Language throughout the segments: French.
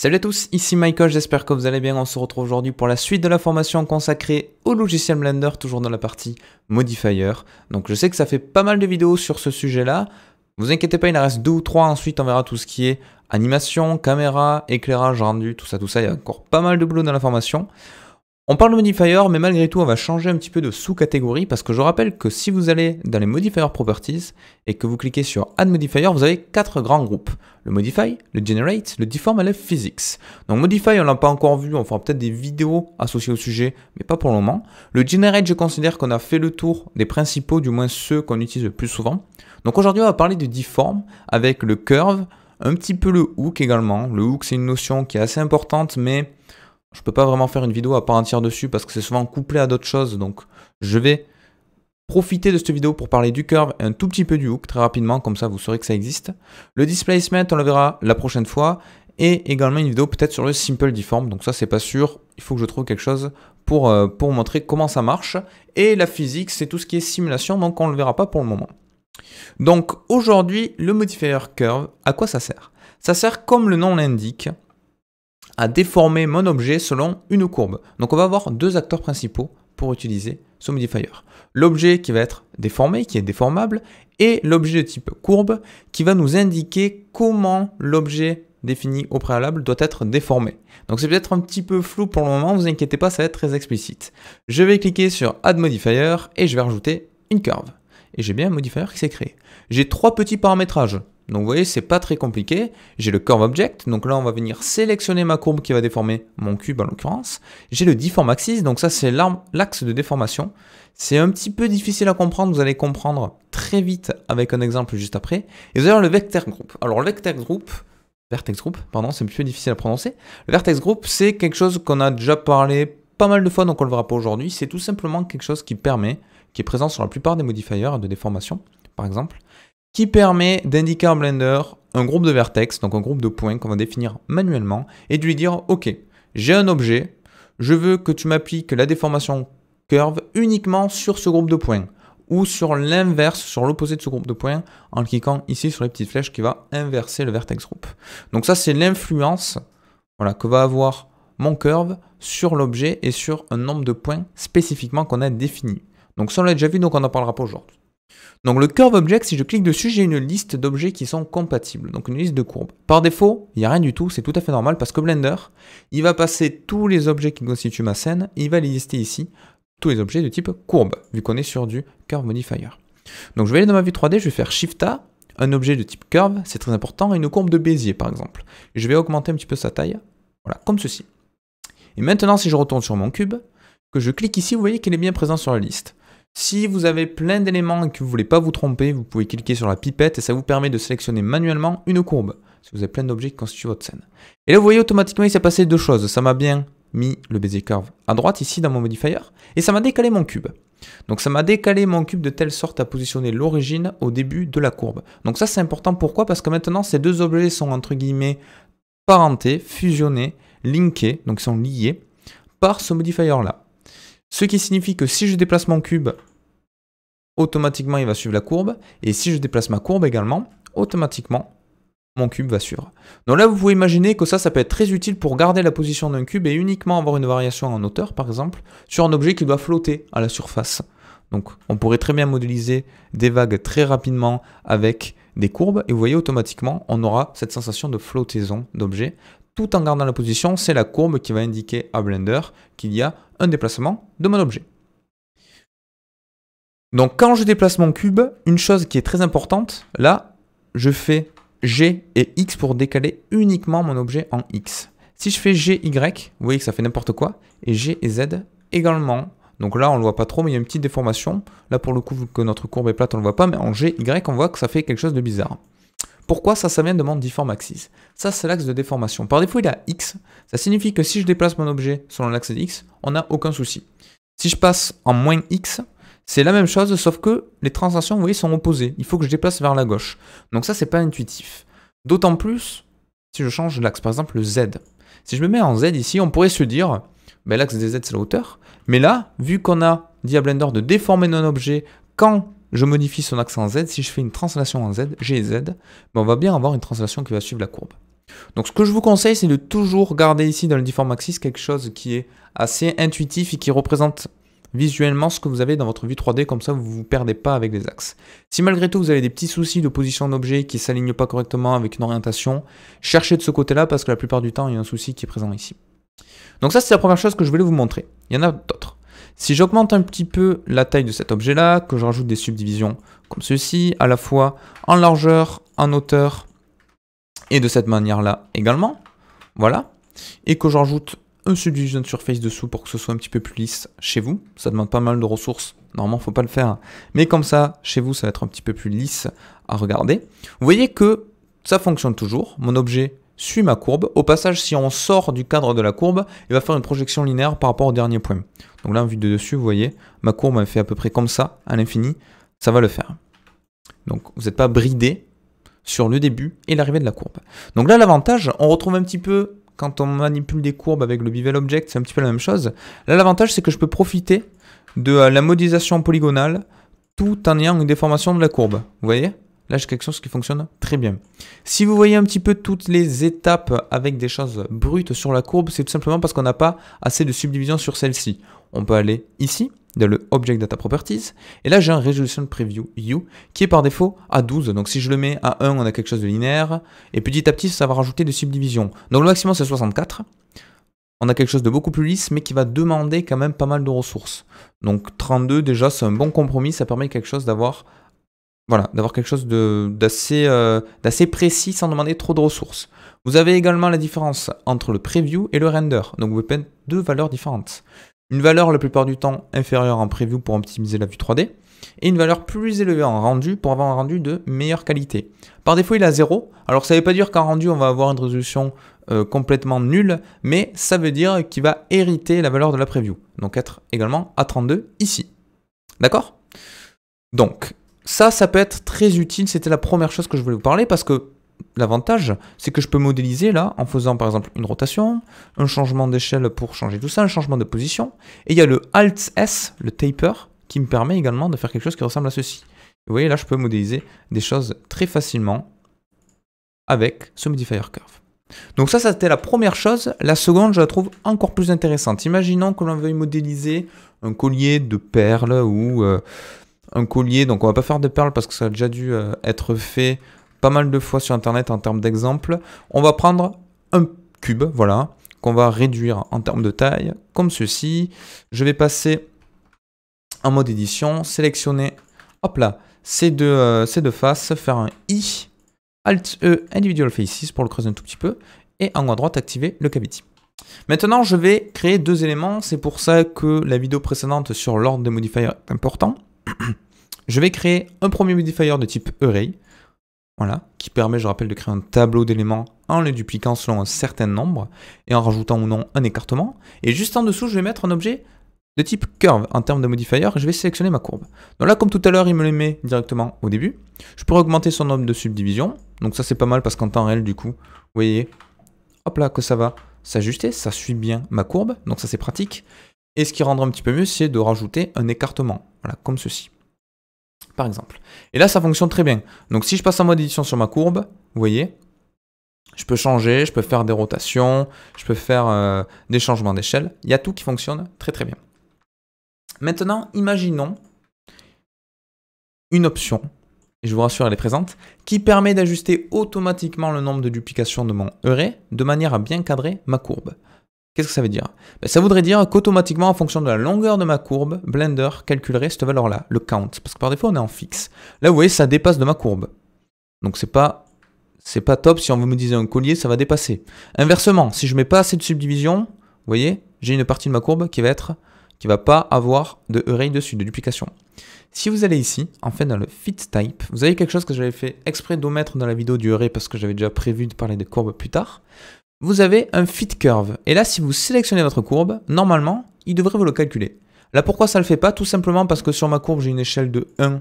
Salut à tous, ici Michael, j'espère que vous allez bien. On se retrouve aujourd'hui pour la suite de la formation consacrée au logiciel Blender, toujours dans la partie Modifier. Donc je sais que ça fait pas mal de vidéos sur ce sujet-là. Vous inquiétez pas, il en reste deux ou trois. Ensuite, on verra tout ce qui est animation, caméra, éclairage, rendu, tout ça, tout ça. Il y a encore pas mal de boulot dans la formation. On parle de modifier, mais malgré tout, on va changer un petit peu de sous-catégorie parce que je rappelle que si vous allez dans les modifier properties et que vous cliquez sur add modifier, vous avez quatre grands groupes. Le modify, le generate, le deform et le physics. Donc modify, on l'a pas encore vu, on fera peut-être des vidéos associées au sujet, mais pas pour le moment. Le generate, je considère qu'on a fait le tour des principaux, du moins ceux qu'on utilise le plus souvent. Donc aujourd'hui, on va parler de deform avec le curve, un petit peu le hook également. Le hook, c'est une notion qui est assez importante, mais je peux pas vraiment faire une vidéo à part entière dessus parce que c'est souvent couplé à d'autres choses. Donc je vais profiter de cette vidéo pour parler du curve et un tout petit peu du hook très rapidement, comme ça vous saurez que ça existe. Le displacement, on le verra la prochaine fois. Et également une vidéo peut-être sur le simple deform. Donc ça c'est pas sûr, il faut que je trouve quelque chose pour, euh, pour montrer comment ça marche. Et la physique, c'est tout ce qui est simulation, donc on ne le verra pas pour le moment. Donc aujourd'hui, le modifier curve, à quoi ça sert Ça sert comme le nom l'indique à déformer mon objet selon une courbe. Donc on va avoir deux acteurs principaux pour utiliser ce modifier. L'objet qui va être déformé, qui est déformable, et l'objet de type courbe qui va nous indiquer comment l'objet défini au préalable doit être déformé. Donc c'est peut-être un petit peu flou pour le moment, vous inquiétez pas, ça va être très explicite. Je vais cliquer sur Add Modifier et je vais rajouter une curve. Et j'ai bien un modifier qui s'est créé. J'ai trois petits paramétrages. Donc vous voyez, c'est pas très compliqué. J'ai le curve object, donc là on va venir sélectionner ma courbe qui va déformer mon cube en l'occurrence. J'ai le deform axis, donc ça c'est l'axe de déformation. C'est un petit peu difficile à comprendre, vous allez comprendre très vite avec un exemple juste après. Et vous le vector group. Alors le vector group, vertex group, pardon, c'est un petit peu difficile à prononcer. Le vertex group, c'est quelque chose qu'on a déjà parlé pas mal de fois, donc on le verra pas aujourd'hui. C'est tout simplement quelque chose qui permet, qui est présent sur la plupart des modifiers de déformation, par exemple, qui permet d'indiquer à Blender un groupe de vertex, donc un groupe de points qu'on va définir manuellement, et de lui dire, ok, j'ai un objet, je veux que tu m'appliques la déformation curve uniquement sur ce groupe de points, ou sur l'inverse, sur l'opposé de ce groupe de points, en cliquant ici sur les petites flèches qui va inverser le vertex group. Donc ça, c'est l'influence voilà, que va avoir mon curve sur l'objet et sur un nombre de points spécifiquement qu'on a défini. Donc ça, on l'a déjà vu, donc on en parlera pas aujourd'hui. Donc le curve object, si je clique dessus, j'ai une liste d'objets qui sont compatibles, donc une liste de courbes. Par défaut, il n'y a rien du tout, c'est tout à fait normal parce que Blender, il va passer tous les objets qui constituent ma scène, il va les lister ici, tous les objets de type courbe, vu qu'on est sur du curve modifier. Donc je vais aller dans ma vue 3D, je vais faire Shift A, un objet de type curve, c'est très important, et une courbe de Bézier par exemple. je vais augmenter un petit peu sa taille, voilà, comme ceci. Et maintenant si je retourne sur mon cube, que je clique ici, vous voyez qu'il est bien présent sur la liste. Si vous avez plein d'éléments et que vous voulez pas vous tromper, vous pouvez cliquer sur la pipette et ça vous permet de sélectionner manuellement une courbe. Si vous avez plein d'objets qui constituent votre scène. Et là, vous voyez automatiquement, il s'est passé deux choses. Ça m'a bien mis le baiser curve à droite ici dans mon modifier et ça m'a décalé mon cube. Donc ça m'a décalé mon cube de telle sorte à positionner l'origine au début de la courbe. Donc ça c'est important pourquoi Parce que maintenant ces deux objets sont entre guillemets parentés, fusionnés, linkés, donc ils sont liés par ce modifier là. Ce qui signifie que si je déplace mon cube, automatiquement il va suivre la courbe. Et si je déplace ma courbe également, automatiquement mon cube va suivre. Donc là, vous pouvez imaginer que ça, ça peut être très utile pour garder la position d'un cube et uniquement avoir une variation en hauteur, par exemple, sur un objet qui doit flotter à la surface. Donc on pourrait très bien modéliser des vagues très rapidement avec des courbes et vous voyez automatiquement on aura cette sensation de flottaison d'objets tout en gardant la position, c'est la courbe qui va indiquer à Blender qu'il y a un déplacement de mon objet. Donc quand je déplace mon cube, une chose qui est très importante, là, je fais G et X pour décaler uniquement mon objet en X. Si je fais G, Y, vous voyez que ça fait n'importe quoi, et G et Z également. Donc là, on ne le voit pas trop, mais il y a une petite déformation. Là, pour le coup, que notre courbe est plate, on ne le voit pas, mais en G, Y, on voit que ça fait quelque chose de bizarre. Pourquoi ça, ça vient de mon deform axis Ça, c'est l'axe de déformation. Par défaut, il a x. Ça signifie que si je déplace mon objet selon l'axe x, on n'a aucun souci. Si je passe en moins x, c'est la même chose, sauf que les translations, vous voyez, sont opposées. Il faut que je déplace vers la gauche. Donc ça, c'est pas intuitif. D'autant plus si je change l'axe, par exemple le z. Si je me mets en z ici, on pourrait se dire, ben, l'axe des z, c'est la hauteur. Mais là, vu qu'on a dit à Blender de déformer non objet quand je modifie son axe en Z, si je fais une translation en Z, G et Z, ben, on va bien avoir une translation qui va suivre la courbe. Donc ce que je vous conseille, c'est de toujours garder ici dans le difform axis quelque chose qui est assez intuitif et qui représente visuellement ce que vous avez dans votre vue 3D, comme ça vous ne vous perdez pas avec les axes. Si malgré tout vous avez des petits soucis de position d'objet qui ne s'alignent pas correctement avec une orientation, cherchez de ce côté-là parce que la plupart du temps il y a un souci qui est présent ici. Donc ça c'est la première chose que je voulais vous montrer, il y en a d'autres. Si j'augmente un petit peu la taille de cet objet-là, que je rajoute des subdivisions comme ceci, à la fois en largeur, en hauteur, et de cette manière-là également, voilà, et que je rajoute une subdivision de surface dessous pour que ce soit un petit peu plus lisse chez vous. Ça demande pas mal de ressources. Normalement, faut pas le faire. Mais comme ça, chez vous, ça va être un petit peu plus lisse à regarder. Vous voyez que ça fonctionne toujours. Mon objet suis ma courbe. Au passage, si on sort du cadre de la courbe, il va faire une projection linéaire par rapport au dernier point. Donc là, en vue de dessus, vous voyez, ma courbe fait à peu près comme ça, à l'infini. Ça va le faire. Donc vous n'êtes pas bridé sur le début et l'arrivée de la courbe. Donc là, l'avantage, on retrouve un petit peu quand on manipule des courbes avec le Bevel Object, c'est un petit peu la même chose. Là, l'avantage, c'est que je peux profiter de euh, la modélisation polygonale tout en ayant une déformation de la courbe. Vous voyez Là, j'ai quelque chose qui fonctionne très bien. Si vous voyez un petit peu toutes les étapes avec des choses brutes sur la courbe, c'est tout simplement parce qu'on n'a pas assez de subdivision sur celle-ci. On peut aller ici, dans le Object Data Properties, et là j'ai un Resolution Preview U qui est par défaut à 12. Donc si je le mets à 1, on a quelque chose de linéaire, et petit à petit ça va rajouter des subdivisions. Donc le maximum c'est 64. On a quelque chose de beaucoup plus lisse, mais qui va demander quand même pas mal de ressources. Donc 32 déjà c'est un bon compromis, ça permet quelque chose d'avoir voilà, d'avoir quelque chose euh, d'assez précis sans demander trop de ressources. Vous avez également la différence entre le preview et le render. Donc vous pouvez deux valeurs différentes. Une valeur la plupart du temps inférieure en preview pour optimiser la vue 3D et une valeur plus élevée en rendu pour avoir un rendu de meilleure qualité. Par défaut, il a à 0. Alors ça ne veut pas dire qu'en rendu, on va avoir une résolution euh, complètement nulle, mais ça veut dire qu'il va hériter la valeur de la preview. Donc être également à 32 ici. D'accord Donc, ça, ça peut être très utile. C'était la première chose que je voulais vous parler parce que l'avantage, c'est que je peux modéliser là en faisant par exemple une rotation, un changement d'échelle pour changer tout ça, un changement de position. Et il y a le Alt S, le taper, qui me permet également de faire quelque chose qui ressemble à ceci. Vous voyez là, je peux modéliser des choses très facilement avec ce modifier curve. Donc ça, c'était la première chose. La seconde, je la trouve encore plus intéressante. Imaginons que l'on veuille modéliser un collier de perles ou euh, un collier, donc on va pas faire de perles parce que ça a déjà dû euh, être fait pas mal de fois sur internet en termes d'exemple. On va prendre un cube, voilà, qu'on va réduire en termes de taille, comme ceci. Je vais passer en mode édition, sélectionner, hop là, ces deux, euh, ces deux faces, faire un I, Alt-E, Individual Faces pour le creuser un tout petit peu, et en haut à droite, activer le cavity. Maintenant, je vais créer deux éléments, c'est pour ça que la vidéo précédente sur l'ordre des modifier est important. je vais créer un premier modifier de type Array, voilà, qui permet, je rappelle, de créer un tableau d'éléments en les dupliquant selon un certain nombre et en rajoutant ou non un écartement. Et juste en dessous, je vais mettre un objet de type curve en termes de modifier je vais sélectionner ma courbe. Donc là, comme tout à l'heure, il me le met directement au début. Je pourrais augmenter son nombre de subdivisions. Donc ça, c'est pas mal parce qu'en temps réel, du coup, vous voyez, hop là, que ça va s'ajuster, ça suit bien ma courbe. Donc ça, c'est pratique. Et ce qui rendra un petit peu mieux, c'est de rajouter un écartement. Voilà, comme ceci. Par exemple. Et là, ça fonctionne très bien. Donc si je passe en mode édition sur ma courbe, vous voyez, je peux changer, je peux faire des rotations, je peux faire euh, des changements d'échelle. Il y a tout qui fonctionne très très bien. Maintenant, imaginons une option, et je vous rassure, elle est présente, qui permet d'ajuster automatiquement le nombre de duplications de mon ERE, de manière à bien cadrer ma courbe. Qu'est-ce que ça veut dire ben, Ça voudrait dire qu'automatiquement, en fonction de la longueur de ma courbe, Blender calculerait cette valeur-là, le count. Parce que par défaut, on est en fixe. Là, vous voyez, ça dépasse de ma courbe. Donc c'est pas c'est pas top. Si on veut me disait un collier, ça va dépasser. Inversement, si je mets pas assez de subdivision, vous voyez, j'ai une partie de ma courbe qui va être qui va pas avoir de array dessus, de duplication. Si vous allez ici, en fait dans le fit type, vous avez quelque chose que j'avais fait exprès d'omettre dans la vidéo du array parce que j'avais déjà prévu de parler des courbes plus tard vous avez un fit curve. Et là, si vous sélectionnez votre courbe, normalement, il devrait vous le calculer. Là, pourquoi ça ne le fait pas Tout simplement parce que sur ma courbe, j'ai une échelle de 1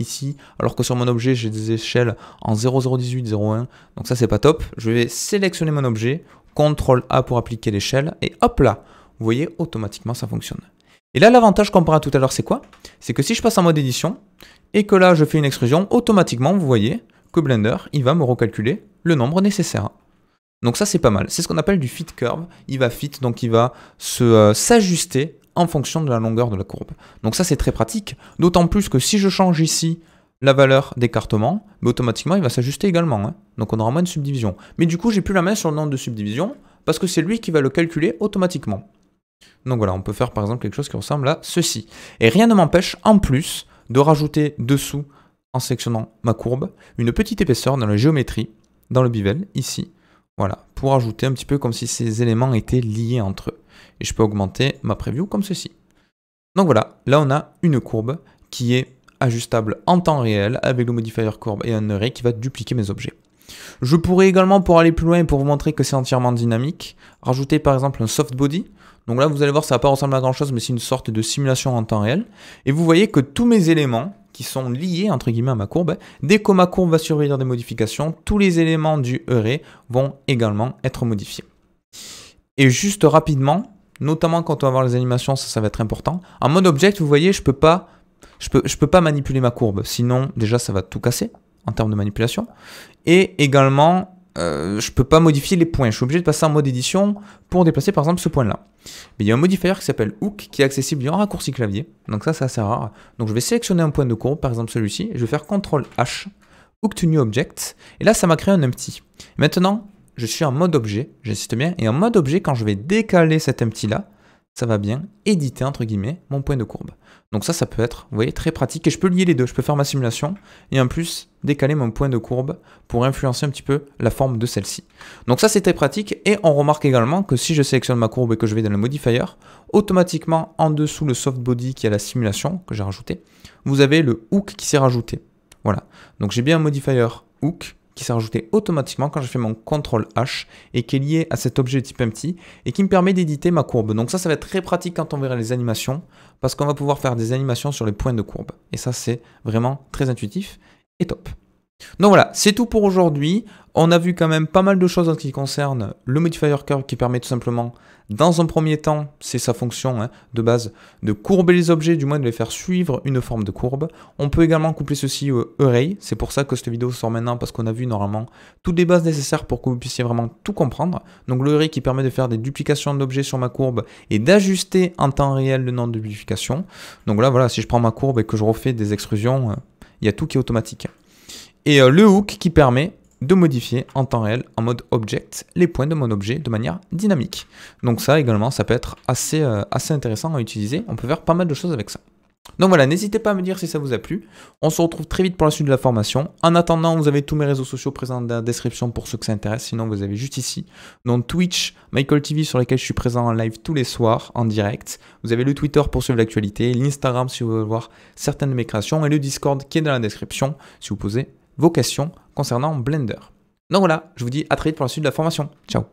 ici, alors que sur mon objet, j'ai des échelles en 0,018, 0,1. Donc ça, c'est pas top. Je vais sélectionner mon objet, CTRL A pour appliquer l'échelle, et hop là, vous voyez, automatiquement, ça fonctionne. Et là, l'avantage comparé à tout à l'heure, c'est quoi C'est que si je passe en mode édition, et que là, je fais une extrusion, automatiquement, vous voyez que Blender, il va me recalculer le nombre nécessaire. Donc ça c'est pas mal. C'est ce qu'on appelle du fit curve. Il va fit, donc il va se euh, s'ajuster en fonction de la longueur de la courbe. Donc ça c'est très pratique, d'autant plus que si je change ici la valeur d'écartement, mais automatiquement il va s'ajuster également. Hein. Donc on aura moins de subdivision. Mais du coup j'ai plus la main sur le nombre de subdivisions, parce que c'est lui qui va le calculer automatiquement. Donc voilà, on peut faire par exemple quelque chose qui ressemble à ceci. Et rien ne m'empêche en plus de rajouter dessous, en sélectionnant ma courbe, une petite épaisseur dans la géométrie, dans le bivel, ici, voilà, pour ajouter un petit peu comme si ces éléments étaient liés entre eux. Et je peux augmenter ma preview comme ceci. Donc voilà, là on a une courbe qui est ajustable en temps réel avec le modifier courbe et un array qui va dupliquer mes objets. Je pourrais également, pour aller plus loin et pour vous montrer que c'est entièrement dynamique, rajouter par exemple un soft body. Donc là, vous allez voir, ça va pas ressembler à grand chose, mais c'est une sorte de simulation en temps réel. Et vous voyez que tous mes éléments qui sont liés entre guillemets à ma courbe. Dès que ma courbe va surveiller des modifications, tous les éléments du E-Ray e vont également être modifiés. Et juste rapidement, notamment quand on va voir les animations, ça, va être important. En mode object, vous voyez, je peux pas, je peux, je peux pas manipuler ma courbe, sinon déjà ça va tout casser en termes de manipulation. Et également, euh, je peux pas modifier les points. Je suis obligé de passer en mode édition pour déplacer par exemple ce point-là. Mais il y a un modifier qui s'appelle hook qui est accessible via un raccourci clavier. Donc ça, c'est assez rare. Donc je vais sélectionner un point de courbe, par exemple celui-ci. Je vais faire CTRL H, hook to new object. Et là, ça m'a créé un empty. Maintenant, je suis en mode objet, j'insiste bien. Et en mode objet, quand je vais décaler cet empty-là, ça va bien éditer, entre guillemets, mon point de courbe. Donc ça, ça peut être, vous voyez, très pratique. Et je peux lier les deux. Je peux faire ma simulation et en plus décaler mon point de courbe pour influencer un petit peu la forme de celle-ci. Donc ça, c'est très pratique. Et on remarque également que si je sélectionne ma courbe et que je vais dans le modifier, automatiquement, en dessous le soft body qui a la simulation que j'ai rajouté, vous avez le hook qui s'est rajouté. Voilà. Donc j'ai bien un modifier hook qui s'est rajouté automatiquement quand je fais mon CTRL H et qui est lié à cet objet type empty et qui me permet d'éditer ma courbe. Donc ça, ça va être très pratique quand on verra les animations parce qu'on va pouvoir faire des animations sur les points de courbe. Et ça, c'est vraiment très intuitif et top. Donc voilà, c'est tout pour aujourd'hui. On a vu quand même pas mal de choses en ce qui concerne le modifier curve qui permet tout simplement, dans un premier temps, c'est sa fonction hein, de base, de courber les objets, du moins de les faire suivre une forme de courbe. On peut également coupler ceci au euh, array, c'est pour ça que cette vidéo sort maintenant parce qu'on a vu normalement toutes les bases nécessaires pour que vous puissiez vraiment tout comprendre. Donc le array qui permet de faire des duplications d'objets sur ma courbe et d'ajuster en temps réel le nombre de duplications. Donc là voilà, si je prends ma courbe et que je refais des extrusions, euh, il y a tout qui est automatique et euh, le hook qui permet de modifier en temps réel, en mode object, les points de mon objet de manière dynamique. Donc ça également, ça peut être assez, euh, assez intéressant à utiliser. On peut faire pas mal de choses avec ça. Donc voilà, n'hésitez pas à me dire si ça vous a plu. On se retrouve très vite pour la suite de la formation. En attendant, vous avez tous mes réseaux sociaux présents dans la description pour ceux que ça intéresse. Sinon, vous avez juste ici, donc Twitch, Michael TV sur lesquels je suis présent en live tous les soirs en direct. Vous avez le Twitter pour suivre l'actualité, l'Instagram si vous voulez voir certaines de mes créations et le Discord qui est dans la description si vous posez vos questions concernant Blender. Donc voilà, je vous dis à très vite pour la suite de la formation. Ciao